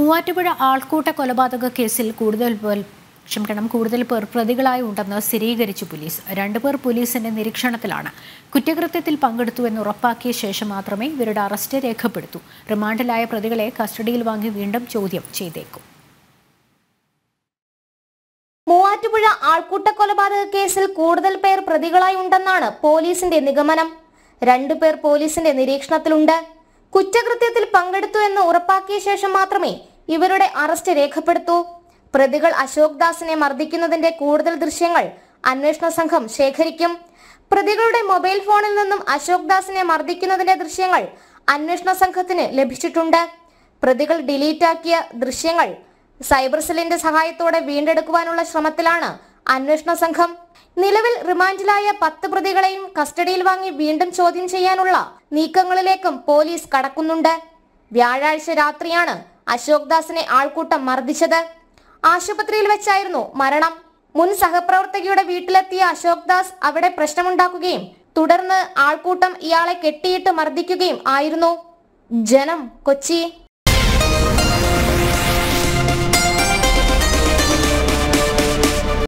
മൂവാറ്റുപുഴ ആൾക്കൂട്ട കൊലപാതക കേസിൽ കൂടുതൽ ക്ഷമിക്കണം കൂടുതൽ പേർ പ്രതികളായി ഉണ്ടെന്ന് സ്ഥിരീകരിച്ചു പോലീസ് രണ്ടുപേർ പോലീസിന്റെ നിരീക്ഷണത്തിലാണ് കുറ്റകൃത്യത്തിൽ പങ്കെടുത്തു എന്ന് ഉറപ്പാക്കിയ ശേഷം മാത്രമേ ഇവരുടെ അറസ്റ്റ് രേഖപ്പെടുത്തൂ റിമാൻഡിലായ പ്രതികളെ കസ്റ്റഡിയിൽ വാങ്ങി വീണ്ടും ചോദ്യം ചെയ്തേക്കും മൂവാറ്റുപുഴ ആൾക്കൂട്ട കൊലപാതക കേസിൽ കൂടുതൽ പേർ പ്രതികളായി ഉണ്ടെന്നാണ് പോലീസിന്റെ നിഗമനം രണ്ടുപേർ പോലീസിന്റെ നിരീക്ഷണത്തിലുണ്ട് കുറ്റകൃത്യത്തിൽ പങ്കെടുത്തു എന്ന് ഉറപ്പാക്കിയ ശേഷം മാത്രമേ ഇവരുടെ അറസ്റ്റ് രേഖപ്പെടുത്തൂ പ്രതികൾ അശോക് ദാസിനെ മർദ്ദിക്കുന്നതിന്റെ കൂടുതൽ ദൃശ്യങ്ങൾ അന്വേഷണ സംഘം ശേഖരിക്കും പ്രതികളുടെ മൊബൈൽ ഫോണിൽ നിന്നും അശോക് ദാസിനെ മർദ്ദിക്കുന്നതിന്റെ ദൃശ്യങ്ങൾ അന്വേഷണ സംഘത്തിന് ലഭിച്ചിട്ടുണ്ട് പ്രതികൾ ഡിലീറ്റാക്കിയ ദൃശ്യങ്ങൾ സൈബർ സെല്ലിന്റെ സഹായത്തോടെ വീണ്ടെടുക്കുവാനുള്ള ശ്രമത്തിലാണ് അന്വേഷണ സംഘം നിലവിൽ റിമാൻഡിലായ പത്ത് പ്രതികളെയും കസ്റ്റഡിയിൽ വാങ്ങി വീണ്ടും ചോദ്യം ചെയ്യാനുള്ള നീക്കങ്ങളിലേക്കും പോലീസ് കടക്കുന്നുണ്ട് വ്യാഴാഴ്ച രാത്രിയാണ് അശോക് ദാസിനെ ആൾക്കൂട്ടം മർദ്ദിച്ചത് ആശുപത്രിയിൽ വെച്ചായിരുന്നു മരണം മുൻ സഹപ്രവർത്തകയുടെ വീട്ടിലെത്തിയ അശോക് ദാസ് അവിടെ പ്രശ്നമുണ്ടാക്കുകയും തുടർന്ന് ആൾക്കൂട്ടം ഇയാളെ കെട്ടിയിട്ട് മർദ്ദിക്കുകയും ആയിരുന്നു ജനം കൊച്ചി